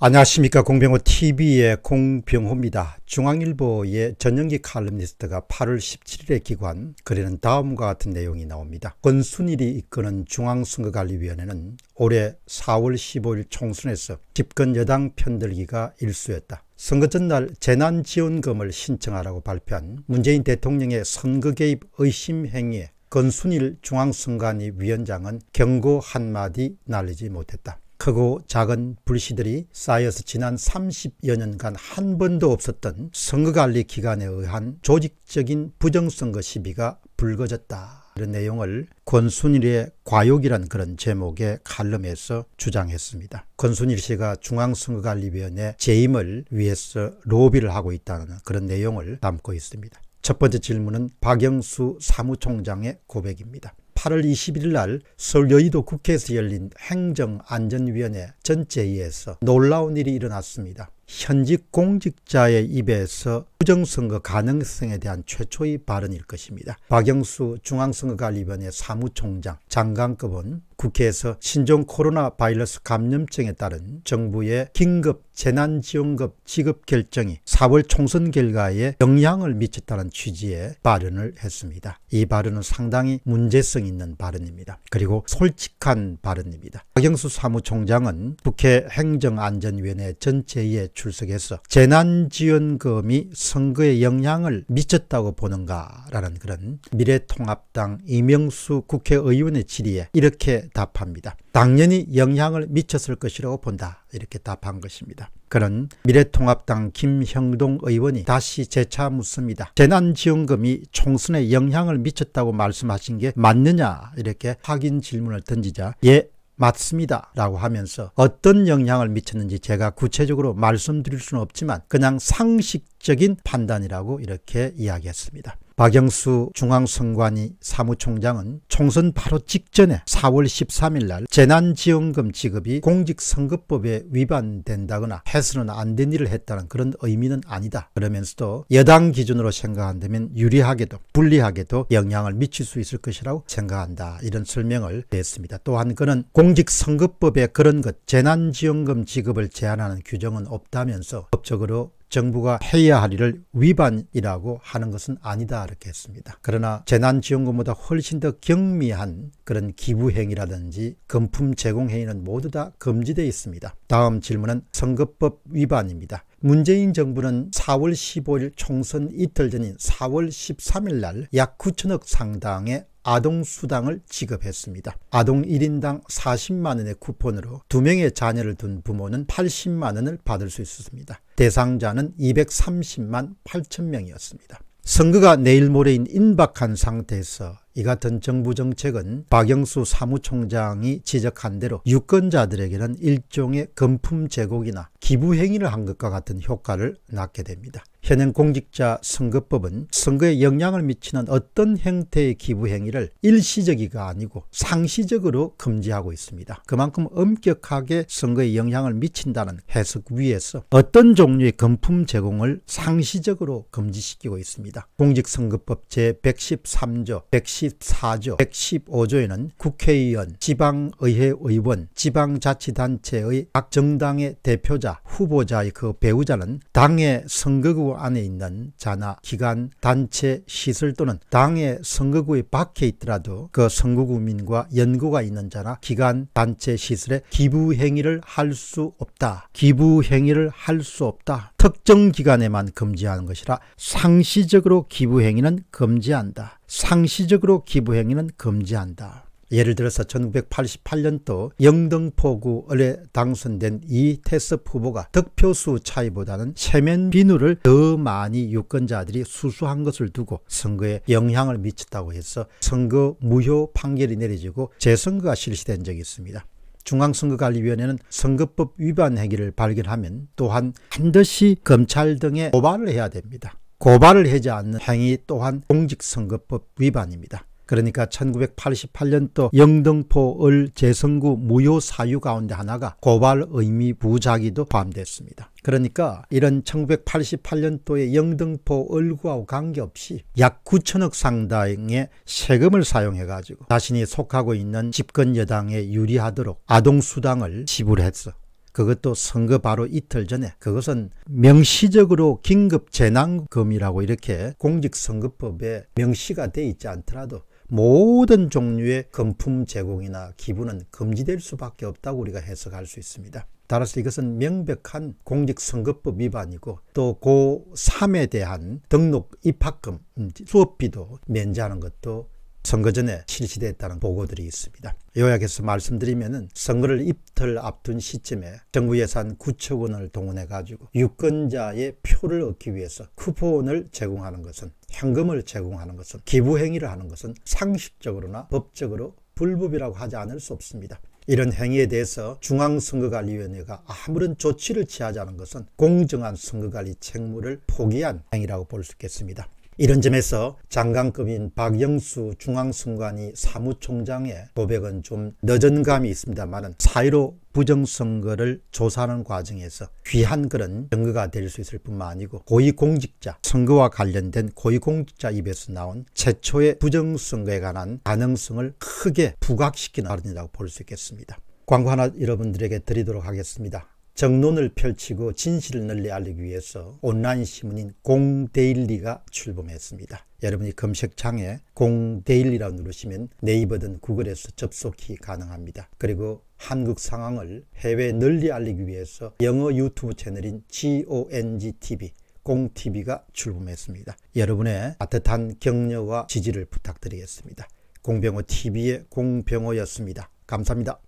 안녕하십니까 공병호 TV의 공병호입니다. 중앙일보의 전영기 칼럼니스트가 8월 17일에 기관 글에는 다음과 같은 내용이 나옵니다. 권순일이 이끄는 중앙선거관리위원회는 올해 4월 15일 총선에서 집권 여당 편들기가 일수였다. 선거 전날 재난지원금을 신청하라고 발표한 문재인 대통령의 선거 개입 의심 행위에 권순일 중앙선관위 위원장은 경고 한마디 날리지 못했다. 크고 작은 불씨들이 쌓여서 지난 30여 년간 한 번도 없었던 선거관리 기관에 의한 조직적인 부정선거 시비가 불거졌다. 이런 내용을 권순일의 과욕이란 그런 제목의 칼럼에서 주장했습니다. 권순일 씨가 중앙선거관리위원회 재임을 위해서 로비를 하고 있다는 그런 내용을 담고 있습니다. 첫 번째 질문은 박영수 사무총장의 고백입니다. 8월 21일 날 서울 여의도 국회에서 열린 행정안전위원회 전체회의에서 놀라운 일이 일어났습니다. 현직 공직자의 입에서 부정선거 가능성에 대한 최초의 발언일 것입니다. 박영수 중앙선거관리위원회 사무총장 장관급은 국회에서 신종 코로나 바이러스 감염증에 따른 정부의 긴급 재난지원급 지급 결정이 4월 총선 결과에 영향을 미쳤다는 취지의 발언을 했습니다. 이 발언은 상당히 문제성 있는 발언입니다. 그리고 솔직한 발언입니다. 박영수 사무총장은 국회 행정안전위원회 전체의 출석해서 재난지원금이 선거에 영향을 미쳤다고 보는가라는 그런 미래통합당 이명수 국회의원의 질의에 이렇게 답합니다. 당연히 영향을 미쳤을 것이라고 본다 이렇게 답한 것입니다. 그런 미래통합당 김형동 의원이 다시 재차 묻습니다. 재난지원금이 총선에 영향을 미쳤다고 말씀하신 게 맞느냐 이렇게 확인 질문을 던지자 예 맞습니다. 라고 하면서 어떤 영향을 미쳤는지 제가 구체적으로 말씀드릴 수는 없지만 그냥 상식적인 판단이라고 이렇게 이야기했습니다. 박영수 중앙선관위 사무총장은 총선 바로 직전에 4월 13일 날 재난지원금 지급이 공직선거법에 위반된다거나 해서는 안 된 일을 했다는 그런 의미는 아니다. 그러면서도 여당 기준으로 생각한다면 유리하게도 불리하게도 영향을 미칠 수 있을 것이라고 생각한다. 이런 설명을 냈습니다. 또한 그는 공직선거법에 그런 것 재난지원금 지급을 제한하는 규정은 없다면서 법적으로 정부가 해야 할 일을 위반이라고 하는 것은 아니다 이렇게 했습니다. 그러나 재난지원금보다 훨씬 더 경미한 그런 기부행위라든지 금품 제공행위는 모두 다 금지되어 있습니다. 다음 질문은 선거법 위반입니다. 문재인 정부는 4월 15일 총선 이틀 전인 4월 13일 날 약 9천억 상당의 아동수당을 지급했습니다. 아동 1인당 40만원의 쿠폰으로 2명의 자녀를 둔 부모는 80만원을 받을 수 있었습니다. 대상자는 230만 8천명이었습니다. 선거가 내일 모레인 임박한 상태에서 이 같은 정부 정책은 박영수 사무총장이 지적한 대로 유권자들에게는 일종의 금품 제공이나 기부 행위를 한 것과 같은 효과를 낳게 됩니다. 현행 공직자 선거법은 선거에 영향을 미치는 어떤 형태의 기부 행위를 일시적이가 아니고 상시적으로 금지하고 있습니다. 그만큼 엄격하게 선거에 영향을 미친다는 해석 위에서 어떤 종류의 금품 제공을 상시적으로 금지시키고 있습니다. 공직선거법 제113조, 114조, 115조에는 국회의원, 지방의회 의원, 지방자치단체의 각 정당의 대표자, 후보자의 그 배우자는 당의 선거구 그 안에 있는 자나 기관, 단체, 시설 또는 당의 선거구에 밖에 있더라도 그 선거구민과 연고가 있는 자나 기관, 단체, 시설에 기부 행위를 할 수 없다. 기부 행위를 할 수 없다. 특정 기간에만 금지하는 것이라 상시적으로 기부 행위는 금지한다. 상시적으로 기부 행위는 금지한다. 예를 들어서 1988년도 영등포구 을에 당선된 이태섭 후보가 득표수 차이보다는 세면 비누를 더 많이 유권자들이 수수한 것을 두고 선거에 영향을 미쳤다고 해서 선거 무효 판결이 내려지고 재선거가 실시된 적이 있습니다. 중앙선거관리위원회는 선거법 위반 행위를 발견하면 또한 반드시 검찰 등에 고발을 해야 됩니다. 고발을 하지 않는 행위 또한 공직선거법 위반입니다. 그러니까 1988년도 영등포을 재선구 무효 사유 가운데 하나가 고발 의미 부작위도 포함됐습니다. 그러니까 이런 1988년도에 영등포 을구하고 관계없이 약 9천억 상당의 세금을 사용해가지고 자신이 속하고 있는 집권 여당에 유리하도록 아동수당을 지불했어. 그것도 선거 바로 이틀 전에 그것은 명시적으로 긴급재난금이라고 이렇게 공직선거법에 명시가 돼 있지 않더라도 모든 종류의 금품 제공이나 기부는 금지될 수밖에 없다고 우리가 해석할 수 있습니다. 따라서 이것은 명백한 공직선거법 위반이고 또 고3에 대한 등록 입학금 음, 수업비도 면제하는 것도 선거 전에 실시됐다는 보고들이 있습니다. 요약해서 말씀드리면 선거를 입틀 앞둔 시점에 정부 예산 9천 원을 동원해 가지고 유권자의 표를 얻기 위해서 쿠폰을 제공하는 것은 현금을 제공하는 것은 기부 행위를 하는 것은 상식적으로나 법적으로 불법이라고 하지 않을 수 없습니다. 이런 행위에 대해서 중앙선거관리위원회가 아무런 조치를 취하지 않은 것은 공정한 선거관리 책무를 포기한 행위라고 볼 수 있겠습니다. 이런 점에서 장관급인 박영수 중앙선관위 사무총장의 고백은 좀 늦은 감이 있습니다만 사이로 부정선거를 조사하는 과정에서 귀한 그런 증거가 될 수 있을 뿐만 아니고 고위공직자 선거와 관련된 고위공직자 입에서 나온 최초의 부정선거에 관한 가능성을 크게 부각시키는 발언이라고 볼 수 있겠습니다. 광고 하나 여러분들에게 드리도록 하겠습니다. 정론을 펼치고 진실을 널리 알리기 위해서 온라인 신문인 공데일리가 출범했습니다. 여러분이 검색창에 공데일리라 누르시면 네이버든 구글에서 접속이 가능합니다. 그리고 한국 상황을 해외 널리 알리기 위해서 영어 유튜브 채널인 GONGTV 공TV가 출범했습니다. 여러분의 따뜻한 격려와 지지를 부탁드리겠습니다. 공병호TV의 공병호였습니다. 감사합니다.